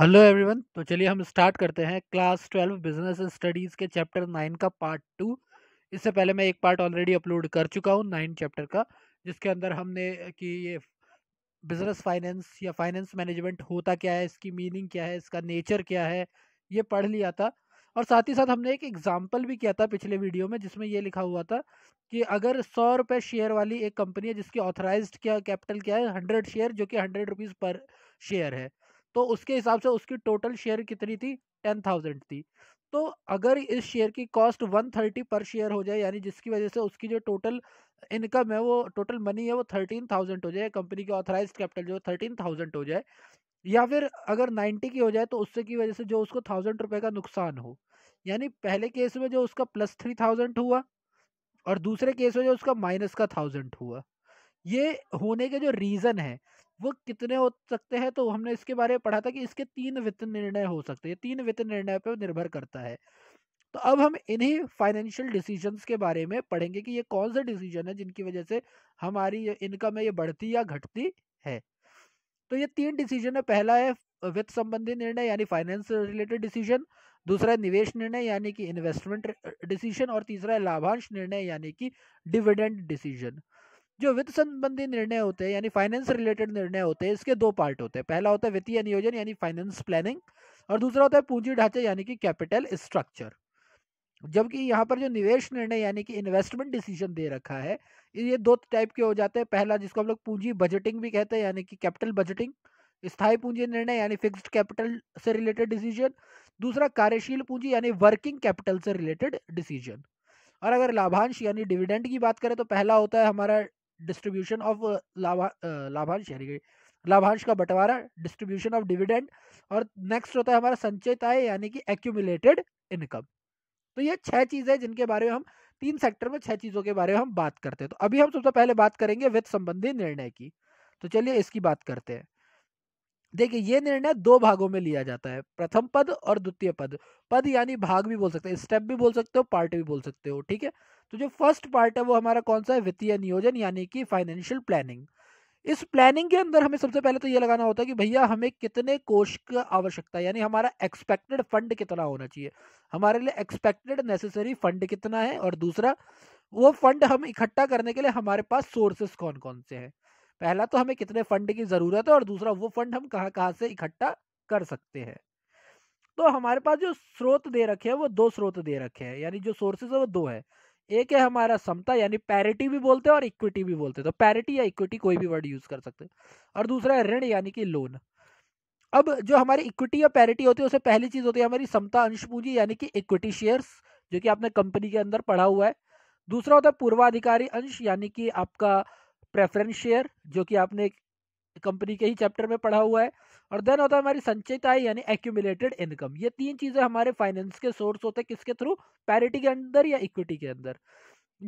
hello everyone तो चलिए हम स्टार्ट करते हैं क्लास ट्वेल्व बिजनेस स्टडीज़ के चैप्टर नाइन का पार्ट टू इससे पहले मैं एक पार्ट ऑलरेडी अपलोड कर चुका हूँ नाइन चैप्टर का जिसके अंदर हमने कि ये बिजनेस फाइनेंस या फाइनेंस मैनेजमेंट होता क्या है इसकी मीनिंग क्या है इसका नेचर क्या है ये पढ़ लिया था और साथ ही साथ हमने एक एग्जाम्पल भी किया था पिछले वीडियो में जिसमें ये लिखा हुआ था कि अगर सौ रुपये शेयर वाली एक कंपनी है जिसकी ऑथराइज क्या कैपिटल क्या है हंड्रेड शेयर जो कि हंड्रेड रुपीज़ पर शेयर है तो उसके हिसाब से उसकी टोटल शेयर कितनी थी टेन थाउजेंड थी तो अगर इस शेयर की cost one thirty per share हो जाए यानी जिसकी वजह से उसकी जो टोटल इनकम है वो टोटल मनी है वो थर्टीन थाउजेंड हो जाए कंपनी की ऑथराइज कैपिटल जो थर्टीन थाउजेंड हो जाए या फिर अगर नाइन्टी की हो जाए तो उससे की वजह से जो उसको थाउजेंड रुपये का नुकसान हो यानी पहले केस में जो उसका प्लस थ्री थाउजेंड हुआ और दूसरे केस में जो उसका माइनस का थाउजेंड हुआ ये होने के जो रीज़न है वो कितने हो सकते हैं तो हमने इसके बारे में पढ़ा था कि इसके तीन वित्त निर्णय हो सकते हैं तीन वित्त निर्णय पर निर्भर करता है तो अब हम इन्हीं फाइनेंशियल डिसीजंस के बारे में पढ़ेंगे कि ये कौन सा डिसीजन है जिनकी वजह से हमारी इनकम है ये बढ़ती या घटती है तो ये तीन डिसीजन है पहला है वित्त संबंधी निर्णय यानी फाइनेंस रिलेटेड डिसीजन दूसरा है निवेश निर्णय यानी कि इन्वेस्टमेंट डिसीजन और तीसरा है लाभांश निर्णय यानी कि डिविडेंड डिसीजन जो वित्त संबंधी निर्णय होते हैं यानी फाइनेंस रिलेटेड निर्णय होते हैं इसके दो पार्ट होते हैं पहला होता है वित्तीय नियोजन यानी फाइनेंस प्लानिंग और दूसरा होता है पूंजी ढांचा यानी कि कैपिटल स्ट्रक्चर जबकि यहाँ पर जो निवेश निर्णय यानी कि इन्वेस्टमेंट डिसीजन दे रखा है ये दो टाइप के हो जाते हैं पहला जिसको हम लोग पूंजी बजटिंग भी कहते हैं यानी कि कैपिटल बजटिंग स्थायी पूंजी निर्णय यानी फिक्स्ड कैपिटल से रिलेटेड डिसीजन दूसरा कार्यशील पूंजी यानी वर्किंग कैपिटल से रिलेटेड डिसीजन और अगर लाभांश यानी डिविडेंड की बात करें तो पहला होता है हमारा डिस्ट्रीब्यूशन ऑफ लाभा लाभांश लाभांश का बंटवारा डिस्ट्रीब्यूशन ऑफ डिविडेंड और नेक्स्ट होता है हमारा संचित आय यानी कि एक्यूमुलेटेड इनकम तो ये छह चीज़ें जिनके बारे में हम तीन सेक्टर में छह चीज़ों के बारे में हम बात करते हैं तो अभी हम सबसे पहले बात करेंगे वित्त संबंधी निर्णय की तो चलिए इसकी बात करते हैं देखिए ये निर्णय दो भागों में लिया जाता है प्रथम पद और द्वितीय पद पद यानी भाग भी बोल सकते हैं स्टेप भी बोल सकते हो पार्ट भी बोल सकते हो ठीक है तो जो फर्स्ट पार्ट है वो हमारा कौन सा है वित्तीय नियोजन यानी कि फाइनेंशियल प्लानिंग इस प्लानिंग के अंदर हमें सबसे पहले तो ये लगाना होता है कि भैया हमें कितने कोष की आवश्यकता है यानी हमारा एक्सपेक्टेड फंड कितना होना चाहिए हमारे लिए एक्सपेक्टेड नेसेसरी फंड कितना है और दूसरा वो फंड हम इकट्ठा करने के लिए हमारे पास सोर्सेस कौन कौन से हैं पहला तो हमें कितने फंड की ज़रूरत है और दूसरा वो फंड हम कहाँ कहाँ से इकट्ठा कर सकते हैं तो हमारे पास जो स्रोत दे रखे हैं वो दो स्रोत दे रखे हैं यानी जो सोर्सेज है वो दो है एक है हमारा समता यानी पैरिटी भी बोलते हैं और इक्विटी भी बोलते हैं तो पैरिटी या इक्विटी कोई भी वर्ड यूज़ कर सकते हैं और दूसरा है ऋण यानी कि लोन अब जो हमारी इक्विटी या पैरिटी होती है उससे पहली चीज़ होती है हमारी समता अंश पूंजी यानी कि इक्विटी शेयर्स जो कि आपने कंपनी के अंदर पढ़ा हुआ है दूसरा होता है पूर्वाधिकारी अंश यानी कि आपका प्रेफरेंस शेयर जो कि आपने कंपनी के ही चैप्टर में पढ़ा हुआ है और देन होता है हमारी संचित आय यानी एक्यूमुलेटेड इनकम ये तीन चीज़ें हमारे फाइनेंस के सोर्स होते हैं किसके थ्रू पैरिटी के अंदर या इक्विटी के अंदर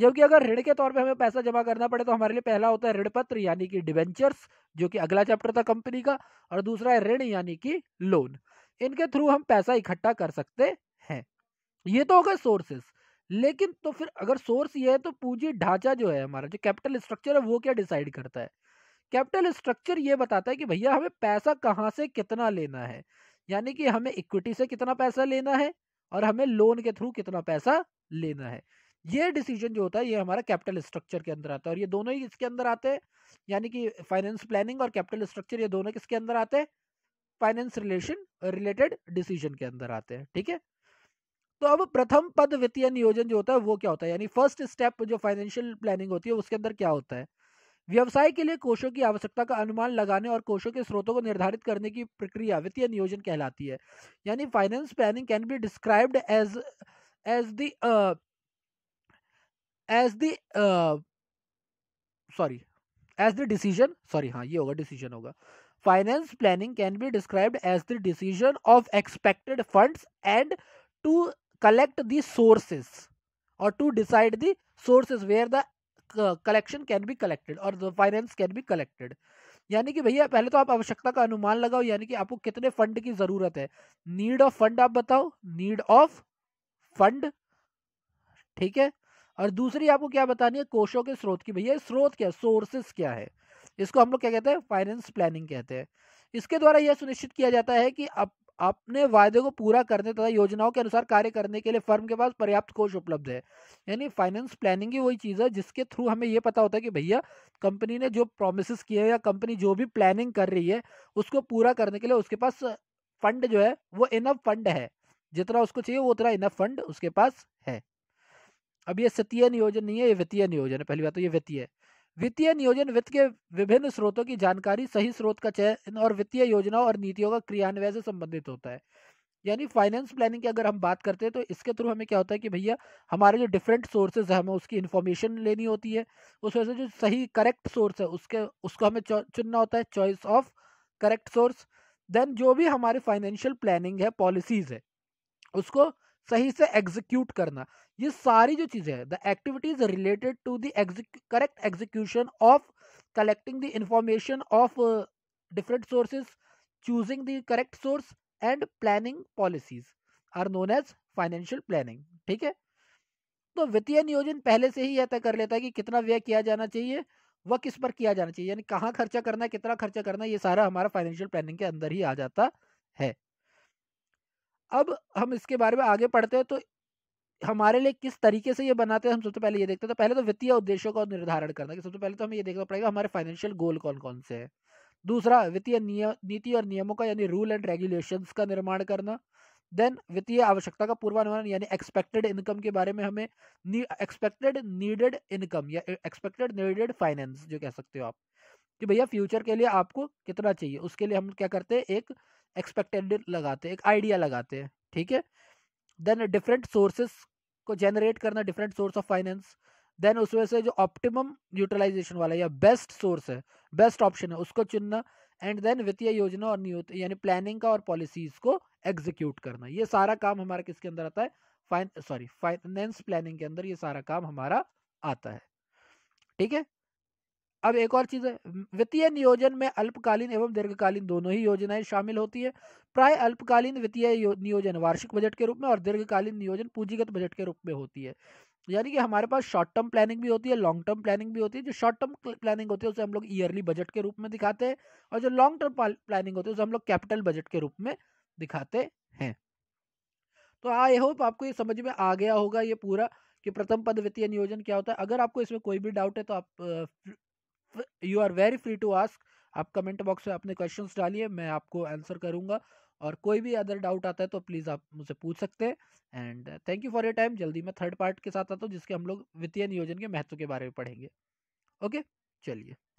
जबकि अगर ऋण के तौर पे हमें पैसा जमा करना पड़े तो हमारे लिए पहला होता है ऋण पत्र यानी कि डिवेंचर्स जो कि अगला चैप्टर था कंपनी का और दूसरा है ऋण यानी कि लोन इनके थ्रू हम पैसा इकट्ठा कर सकते हैं ये तो हो गए सोर्सेस लेकिन तो फिर अगर सोर्स ये है तो पूंजी ढांचा जो है हमारा जो कैपिटल स्ट्रक्चर है वो क्या डिसाइड करता है कैपिटल स्ट्रक्चर ये बताता है कि भैया हमें पैसा कहाँ से कितना लेना है यानी कि हमें इक्विटी से कितना पैसा लेना है और हमें लोन के थ्रू कितना पैसा लेना है ये डिसीजन जो होता है ये हमारा कैपिटल स्ट्रक्चर के अंदर आता है और ये दोनों ही इसके अंदर आते हैं यानी कि फाइनेंस प्लानिंग और कैपिटल स्ट्रक्चर ये दोनों किसके अंदर आते हैं फाइनेंस रिलेशन रिलेटेड डिसीजन के अंदर आते हैं ठीक है तो अब प्रथम पद वित्तीय नियोजन जो होता है वो क्या होता है यानी फर्स्ट स्टेप जो फाइनेंशियल प्लानिंग होती है उसके अंदर क्या होता है व्यवसाय के लिए कोषों की आवश्यकता का अनुमान लगाने और कोषों के स्रोतों को निर्धारित करने की प्रक्रिया वित्तीय नियोजन कहलाती है यानी finance planning can be described as as the as the sorry as the decision sorry हाँ ये होगा डिसीजन होगा finance planning can be described as the decision of expected funds and to collect the sources or to decide the sources where the uh, collection can be collected or the finance can be collected यानी कि भैया पहले तो आप आवश्यकता का अनुमान लगाओ यानी कि आपको कितने फंड की जरूरत है नीड ऑफ फंड आप बताओ नीड ऑफ फंड ठीक है और दूसरी आपको क्या बतानी है कोशों के स्रोत की भैया स्रोत क्या सोर्सेस क्या है इसको हम लोग क्या कहते हैं फाइनेंस प्लानिंग कहते हैं इसके द्वारा यह सुनिश्चित किया जाता है कि अब अपने वायदे को पूरा करने तथा योजनाओं के अनुसार कार्य करने के लिए फर्म के पास पर्याप्त कोष उपलब्ध है यानी फाइनेंस प्लानिंग ही वही चीज़ है जिसके थ्रू हमें ये पता होता है कि भैया कंपनी ने जो प्रोमिस किए या कंपनी जो भी प्लानिंग कर रही है उसको पूरा करने के लिए उसके पास फंड जो है वो इनफ फंड है जितना उसको चाहिए वो उतना इनफ फंड उसके पास है अब ये सतीय नियोजन नहीं है ये वित्तीय नियोजन है पहली बात तो ये वित्तीय है वित्तीय नियोजन वित्त के विभिन्न स्रोतों की जानकारी सही स्रोत का चयन और वित्तीय योजनाओं और नीतियों का क्रियान्वयन से संबंधित होता है यानी फाइनेंस प्लानिंग की अगर हम बात करते हैं तो इसके थ्रू हमें क्या होता है कि भैया हमारे जो डिफरेंट सोर्सेज है हमें उसकी इन्फॉर्मेशन लेनी होती है उस वजह से जो सही करेक्ट सोर्स है उसके उसको हमें चुनना होता है choice of correct source then जो भी हमारे फाइनेंशियल प्लानिंग है पॉलिसीज़ है उसको सही से एग्जीक्यूट करना ये सारी जो चीज़ें हैं the activities related to the correct execution of collecting the information of different sources choosing the correct source and planning policies are known as financial planning ठीक है तो वित्तीय नियोजन पहले से ही यह तय कर लेता है कि कितना व्यय किया जाना चाहिए वह किस पर किया जाना चाहिए यानी कहाँ खर्चा करना है कितना खर्चा करना है ये सारा हमारा फाइनेंशियल प्लानिंग के अंदर ही आ जाता है अब हम इसके बारे में आगे पढ़ते हैं तो हमारे लिए किस तरीके से ये बनाते हैं हम सबसे पहले ये देखते हैं तो पहले तो वित्तीय उद्देश्यों का निर्धारण करना कि सबसे पहले तो हमें ये देखना पड़ेगा हमारे फाइनेंशियल गोल कौन कौन से हैं दूसरा वित्तीय नीति और नियमों का यानी रूल एंड रेगुलेशन का निर्माण करना देन वित्तीय आवश्यकता का पूर्वानुमान यानी एक्सपेक्टेड इनकम के बारे में हमें एक्सपेक्टेड नीडेड इनकम या एक्सपेक्टेड नीडेड फाइनेंस जो कह सकते हो आप कि भैया फ्यूचर के लिए आपको कितना चाहिए उसके लिए हम क्या करते हैं एक एक्सपेक्टेड लगाते हैं एक आइडिया लगाते हैं ठीक है देन डिफरेंट सोर्सेस को जनरेट करना different source of finance then उसमें से जो ऑप्टिमम यूटिलाइजेशन वाला या बेस्ट सोर्स है बेस्ट ऑप्शन है उसको चुनना एंड देन वित्तीय योजना और नियुक्त यानी प्लानिंग का और पॉलिसीज को एग्जीक्यूट करना ये सारा काम हमारा किसके अंदर आता है फाइन सॉरी फाइनेंस प्लानिंग के अंदर ये सारा काम हमारा आता है ठीक है अब एक और चीज़ है वित्तीय नियोजन में अल्पकालीन एवं दीर्घकालीन दोनों ही योजनाएं शामिल होती है प्राय अल्पकालीन वित्तीय नियोजन वार्षिक बजट के रूप में और दीर्घकालीन नियोजन पूंजीगत बजट के रूप में होती है यानी कि हमारे पास शॉर्ट टर्म प्लानिंग भी होती है लॉन्ग टर्म प्लानिंग भी होती है जो शॉर्ट टर्म प्लानिंग होती है उसे हम लोग ईयरली बजट के रूप में दिखाते हैं और जो लॉन्ग टर्म प्लानिंग होती है उसे हम लोग कैपिटल बजट के रूप में दिखाते हैं तो आई होप आपको ये समझ में आ गया होगा ये पूरा कि प्रथम पद वित्तीय नियोजन क्या होता है अगर आपको इसमें कोई भी डाउट है तो आप you are very free to ask आप कमेंट बॉक्स में अपने क्वेश्चन डालिए मैं आपको आंसर करूँगा और कोई भी अदर डाउट आता है तो प्लीज़ आप मुझसे पूछ सकते हैं and thank you for your time जल्दी मैं थर्ड पार्ट के साथ आता हूँ जिसके हम लोग वित्तीय नियोजन के महत्व के बारे में पढ़ेंगे ओके चलिए